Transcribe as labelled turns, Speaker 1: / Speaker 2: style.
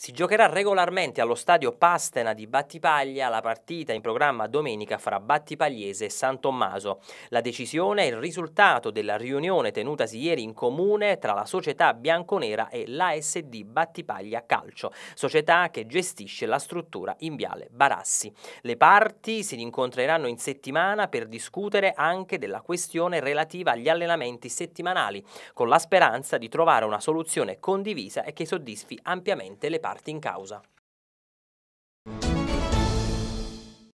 Speaker 1: Si giocherà regolarmente allo stadio Pastena di Battipaglia la partita in programma domenica fra Battipagliese e San Tommaso. La decisione è il risultato della riunione tenutasi ieri in comune tra la società bianconera e l'ASD Battipaglia Calcio, società che gestisce la struttura in Viale Barassi. Le parti si rincontreranno in settimana per discutere anche della questione relativa agli allenamenti settimanali, con la speranza di trovare una soluzione condivisa e che soddisfi ampiamente le parti parti in causa.